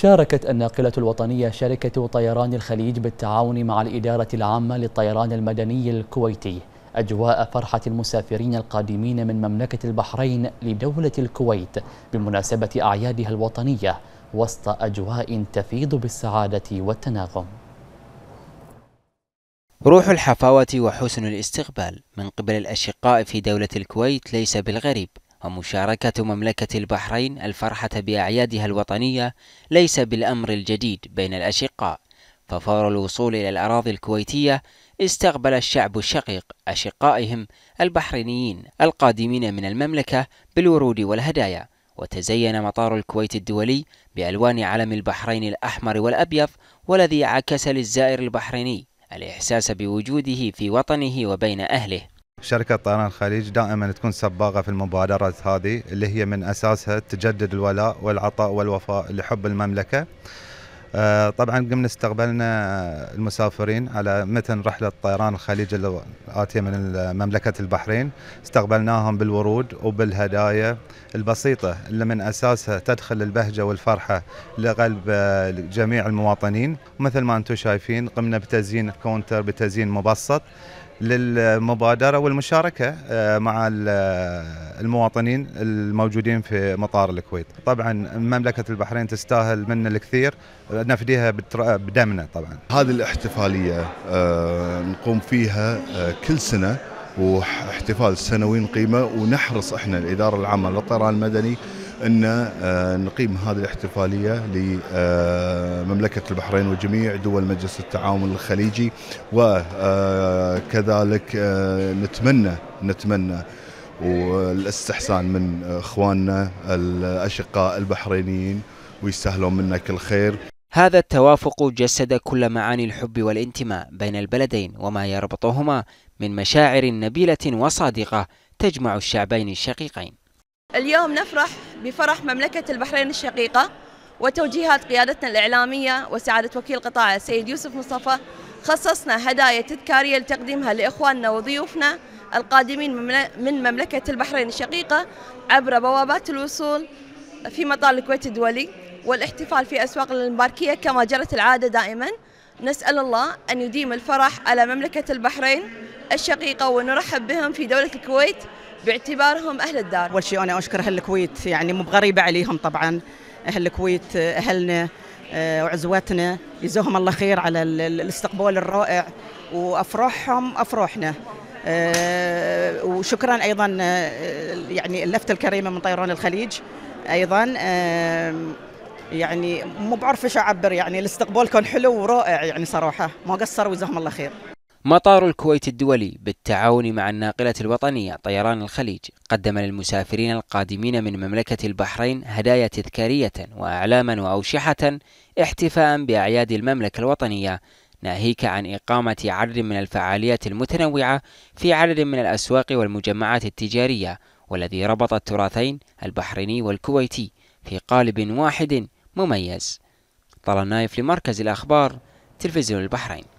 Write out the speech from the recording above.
شاركت الناقلة الوطنية شركة طيران الخليج بالتعاون مع الإدارة العامة للطيران المدني الكويتي أجواء فرحة المسافرين القادمين من مملكة البحرين لدولة الكويت بمناسبة أعيادها الوطنية وسط أجواء تفيض بالسعادة والتناغم روح الحفاوة وحسن الاستقبال من قبل الأشقاء في دولة الكويت ليس بالغريب ومشاركة مملكة البحرين الفرحة بأعيادها الوطنية ليس بالأمر الجديد بين الأشقاء ففور الوصول إلى الأراضي الكويتية استقبل الشعب الشقيق أشقائهم البحرينيين القادمين من المملكة بالورود والهدايا وتزين مطار الكويت الدولي بألوان علم البحرين الأحمر والأبيض والذي عكس للزائر البحريني الإحساس بوجوده في وطنه وبين أهله شركة طيران الخليج دائما تكون سباقة في المبادرات هذه اللي هي من أساسها تجدد الولاء والعطاء والوفاء لحب المملكة آه، طبعا قمنا استقبلنا المسافرين على متن رحلة طيران الخليج الآتية من مملكة البحرين استقبلناهم بالورود وبالهدايا البسيطة اللي من أساسها تدخل البهجة والفرحة لقلب آه، جميع المواطنين مثل ما أنتم شايفين قمنا بتزيين كونتر بتزيين مبسط للمبادرة والمشاركة آه، مع آه، المواطنين الموجودين في مطار الكويت طبعا مملكة البحرين تستاهل منا الكثير نفديها بدمنا طبعا هذه الاحتفالية آه، نقوم فيها كل سنة واحتفال سنوي قيمة ونحرص احنا الاداره العامه للطيران المدني ان آه، نقيم هذه الاحتفاليه لمملكه البحرين وجميع دول مجلس التعاون الخليجي وكذلك آه، آه، نتمنى نتمنى والاستحسان من اخواننا الاشقاء البحرينيين ويستاهلون منا كل خير هذا التوافق جسد كل معاني الحب والانتماء بين البلدين وما يربطهما من مشاعر نبيله وصادقه تجمع الشعبين الشقيقين اليوم نفرح بفرح مملكة البحرين الشقيقة وتوجيهات قيادتنا الإعلامية وسعادة وكيل قطاع السيد يوسف مصطفى خصصنا هدايا تذكارية لتقديمها لإخواننا وضيوفنا القادمين من مملكة البحرين الشقيقة عبر بوابات الوصول في مطار الكويت الدولي والاحتفال في أسواق المباركية كما جرت العادة دائما نسأل الله أن يديم الفرح على مملكة البحرين الشقيقة ونرحب بهم في دولة الكويت باعتبارهم أهل الدار أول شيء أنا أشكر أهل الكويت يعني مو بغريبة عليهم طبعا أهل الكويت أهلنا آه، وعزواتنا جزاهم الله خير على الاستقبال الرائع وأفراحهم أفراحنا آه، وشكرا ايضا آه، يعني اللفته الكريمه من طيران الخليج ايضا يعني مو بعرف ايش اعبر يعني الاستقبال كان حلو ورائع يعني صراحه ما قصروا جزاهم الله خير مطار الكويت الدولي بالتعاون مع الناقلة الوطنية طيران الخليج قدم للمسافرين القادمين من مملكة البحرين هدايا تذكارية وأعلاما وأوشحة احتفاء بأعياد المملكة الوطنية ناهيك عن إقامة عدد من الفعاليات المتنوعة في عدد من الأسواق والمجمعات التجارية والذي ربط التراثين البحريني والكويتي في قالب واحد مميز طلال نايف لمركز الأخبار تلفزيون البحرين